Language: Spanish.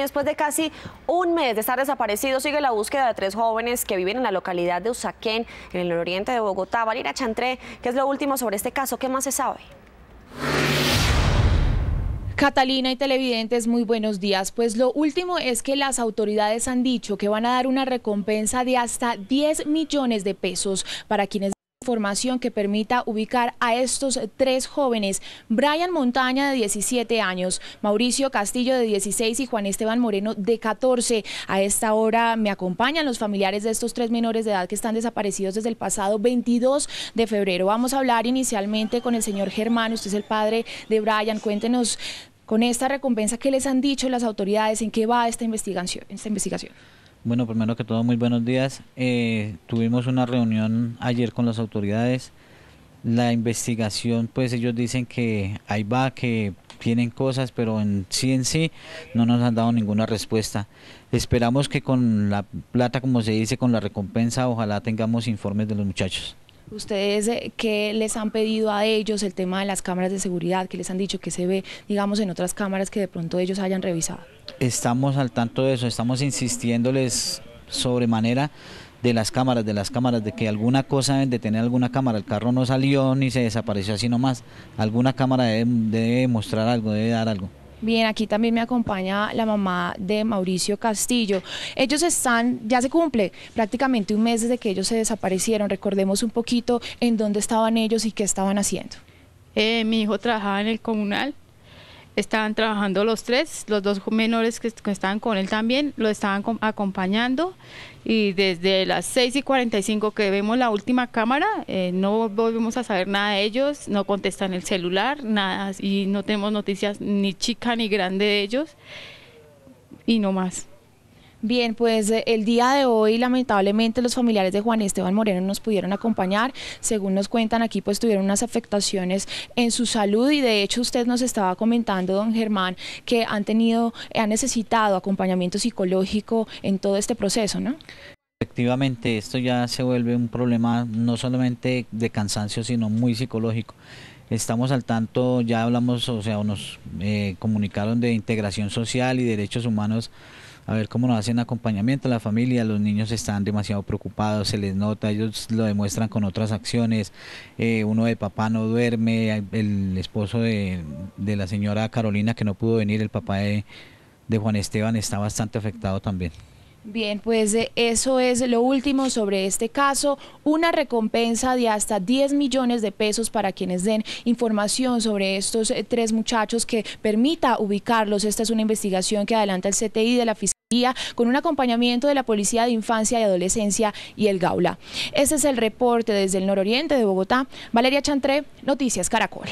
Después de casi un mes de estar desaparecido, sigue la búsqueda de tres jóvenes que viven en la localidad de Usaquén, en el oriente de Bogotá. Valera Chantré, ¿qué es lo último sobre este caso? ¿Qué más se sabe? Catalina y televidentes, muy buenos días. Pues lo último es que las autoridades han dicho que van a dar una recompensa de hasta 10 millones de pesos para quienes información que permita ubicar a estos tres jóvenes, Brian Montaña de 17 años, Mauricio Castillo de 16 y Juan Esteban Moreno de 14. A esta hora me acompañan los familiares de estos tres menores de edad que están desaparecidos desde el pasado 22 de febrero. Vamos a hablar inicialmente con el señor Germán, usted es el padre de Brian, cuéntenos con esta recompensa, ¿qué les han dicho las autoridades? ¿En qué va esta investigación? Esta investigación? Bueno, primero que todo, muy buenos días. Eh, tuvimos una reunión ayer con las autoridades. La investigación, pues ellos dicen que ahí va, que tienen cosas, pero en sí en sí no nos han dado ninguna respuesta. Esperamos que con la plata, como se dice, con la recompensa, ojalá tengamos informes de los muchachos. ¿Ustedes eh, qué les han pedido a ellos el tema de las cámaras de seguridad? ¿Qué les han dicho que se ve, digamos, en otras cámaras que de pronto ellos hayan revisado? Estamos al tanto de eso, estamos insistiéndoles sobremanera de las cámaras, de las cámaras, de que alguna cosa deben de tener alguna cámara, el carro no salió ni se desapareció así nomás, alguna cámara debe, mostrar algo, debe dar algo. Bien, aquí también me acompaña la mamá de Mauricio Castillo. Ellos están, ya se cumple prácticamente un mes desde que ellos se desaparecieron. Recordemos un poquito en dónde estaban ellos y qué estaban haciendo. Eh, mi hijo trabajaba en el comunal Estaban trabajando los tres, los dos menores que, estaban con él también, lo estaban acompañando y desde las 6 y 45 que vemos la última cámara, eh, no volvemos a saber nada de ellos, no contestan el celular, nada, y no tenemos noticias ni chica ni grande de ellos y no más. Bien, pues eh, el día de hoy lamentablemente los familiares de Juan Esteban Moreno nos pudieron acompañar. Según nos cuentan aquí pues tuvieron unas afectaciones en su salud y de hecho usted nos estaba comentando, don Germán, que han tenido, han necesitado acompañamiento psicológico en todo este proceso, ¿no? Efectivamente, esto ya se vuelve un problema no solamente de cansancio, sino muy psicológico estamos al tanto, ya hablamos, o sea, nos eh, comunicaron de integración social y derechos humanos a ver cómo nos hacen acompañamiento a la familia, los niños están demasiado preocupados, se les nota, ellos lo demuestran con otras acciones, eh, uno de papá no duerme, el esposo de, la señora Carolina que no pudo venir, el papá de, de Juan Esteban está bastante afectado también. Bien, pues eh, eso es lo último sobre este caso. Una recompensa de hasta 10 millones de pesos para quienes den información sobre estos eh, tres muchachos que permita ubicarlos. Esta es una investigación que adelanta el CTI de la Fiscalía con un acompañamiento de la Policía de Infancia y Adolescencia y el Gaula. Ese es el reporte desde el nororiente de Bogotá. Valeria Chantré, Noticias Caracol.